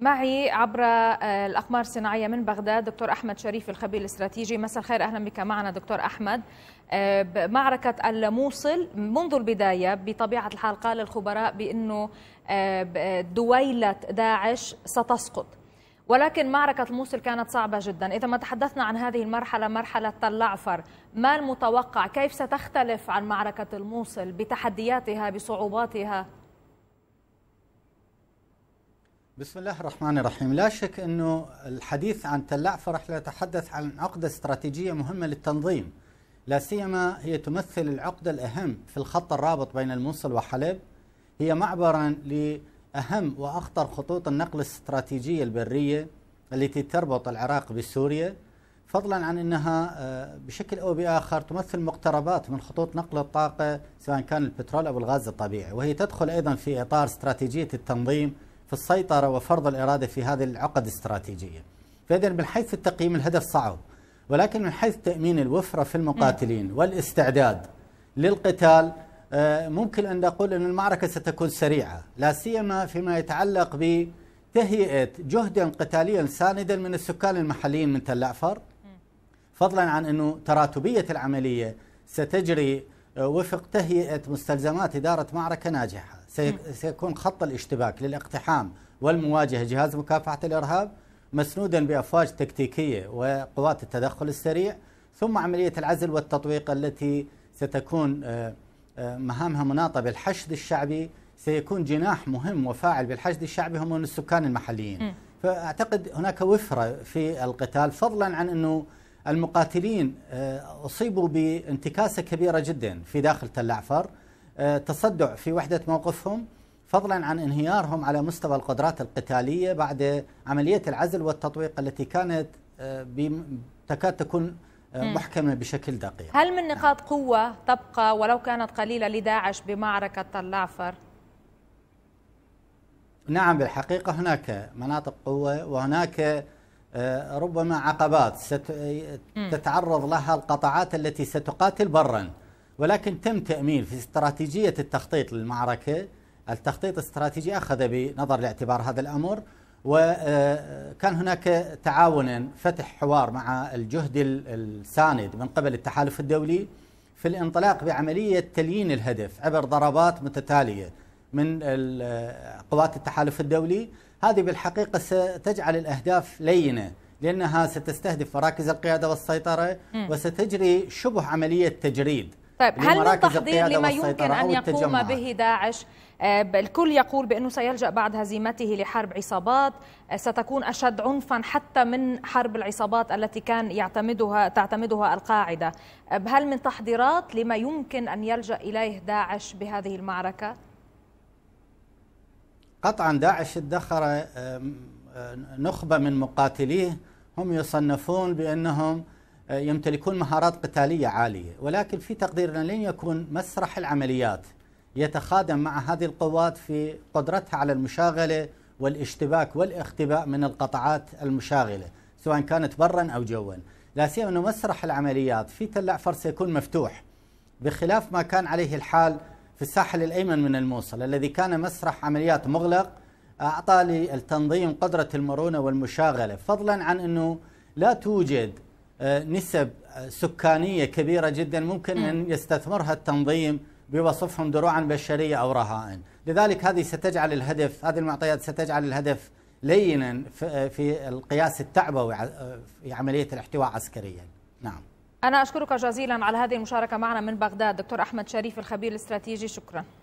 معي عبر آه، الأقمار الصناعية من بغداد دكتور أحمد شريف الخبير الاستراتيجي مساء الخير أهلا بك معنا دكتور أحمد آه، معركة الموصل منذ البداية بطبيعة الحال قال الخبراء بأنه آه، دويلة داعش ستسقط ولكن معركة الموصل كانت صعبة جدا إذا ما تحدثنا عن هذه المرحلة مرحلة تلعفر ما المتوقع كيف ستختلف عن معركة الموصل بتحدياتها بصعوباتها بسم الله الرحمن الرحيم لا شك أنه الحديث عن تلع فرح يتحدث عن عقدة استراتيجية مهمة للتنظيم لا سيما هي تمثل العقدة الأهم في الخط الرابط بين الموصل وحلب هي معبرا لأهم وأخطر خطوط النقل الاستراتيجية البرية التي تربط العراق بسوريا فضلا عن أنها آه، بشكل أو بآخر تمثل مقتربات من خطوط نقل الطاقة سواء كان البترول أو الغاز الطبيعي وهي تدخل أيضا في إطار استراتيجية التنظيم في السيطرة وفرض الإرادة في هذه العقد الاستراتيجية فإذا من حيث التقييم الهدف صعب ولكن من حيث تأمين الوفرة في المقاتلين نعم. والاستعداد للقتال آه، ممكن أن نقول أن المعركة ستكون سريعة لا سيما فيما يتعلق بتهيئة جهد قتاليا ساندا من السكان المحليين من تل أعفر فضلا عن أنه تراتبية العملية ستجري آه، وفق تهيئة مستلزمات إدارة معركة ناجحة نعم. سيكون خط الاشتباك للاقتحام والمواجهة جهاز مكافحة الإرهاب مسنودا بأفواج تكتيكية وقوات التدخل السريع ثم عملية العزل والتطويق التي ستكون آه، آه، مهامها مناطة بالحشد الشعبي سيكون جناح مهم وفاعل بالحشد الشعبي هم السكان المحليين فأعتقد هناك وفرة في القتال فضلا عن أنه المقاتلين آه، أصيبوا بانتكاسة كبيرة جدا في داخل تل أعفر آه، تصدع في وحدة موقفهم فضلا عن انهيارهم على مستوى القدرات القتالية بعد عملية العزل والتطويق التي كانت آه، تكاد تكون آه، محكمة بشكل دقيق هل من نعم. نقاط قوة تبقى ولو كانت قليلة لداعش بمعركة طلافر؟ نعم بالحقيقة هناك مناطق قوة وهناك ربما عقبات ستتعرض لها القطاعات التي ستقاتل برا ولكن تم تأمين في استراتيجية التخطيط للمعركة التخطيط الاستراتيجي أخذ بنظر الاعتبار هذا الأمر وكان آه، هناك تعاونا فتح حوار مع الجهد الساند من قبل التحالف الدولي في الانطلاق بعملية تليين الهدف عبر ضربات متتالية من آه، قوات التحالف الدولي هذه بالحقيقة ستجعل الأهداف لينة لأنها ستستهدف مراكز القيادة والسيطرة وستجري شبه عملية تجريد طيب هل من تحضير لما يمكن أن يقوم به داعش آه، الكل يقول بأنه سيلجأ بعد هزيمته لحرب عصابات آه، ستكون أشد عنفا حتى من حرب العصابات التي كان يعتمدها تعتمدها القاعدة آه، هل من تحضيرات لما يمكن أن يلجأ إليه داعش بهذه المعركة؟ قطعا داعش ادخر نخبة من مقاتليه هم يصنفون بأنهم آه، يمتلكون مهارات قتالية عالية ولكن في تقديرنا لن يكون مسرح العمليات يتخادم مع هذه القوات في قدرتها على المشاغلة والاشتباك والاختباء من القطعات المشاغلة سواء كانت برا أو جوا لا سيما أنه مسرح العمليات في تل فرس سيكون مفتوح بخلاف ما كان عليه الحال في الساحل الأيمن من الموصل الذي كان مسرح عمليات مغلق أعطى للتنظيم قدرة المرونة والمشاغلة فضلا عن أنه لا توجد آه، نسب سكانية كبيرة جدا ممكن أن يستثمرها التنظيم بوصفهم دروعا بشرية أو رهائن لذلك هذه ستجعل الهدف هذه المعطيات ستجعل الهدف لينا آه، في القياس التعبوي آه، في عملية الاحتواء عسكريا نعم أنا أشكرك جزيلا على هذه المشاركة معنا من بغداد دكتور أحمد شريف الخبير الاستراتيجي شكرا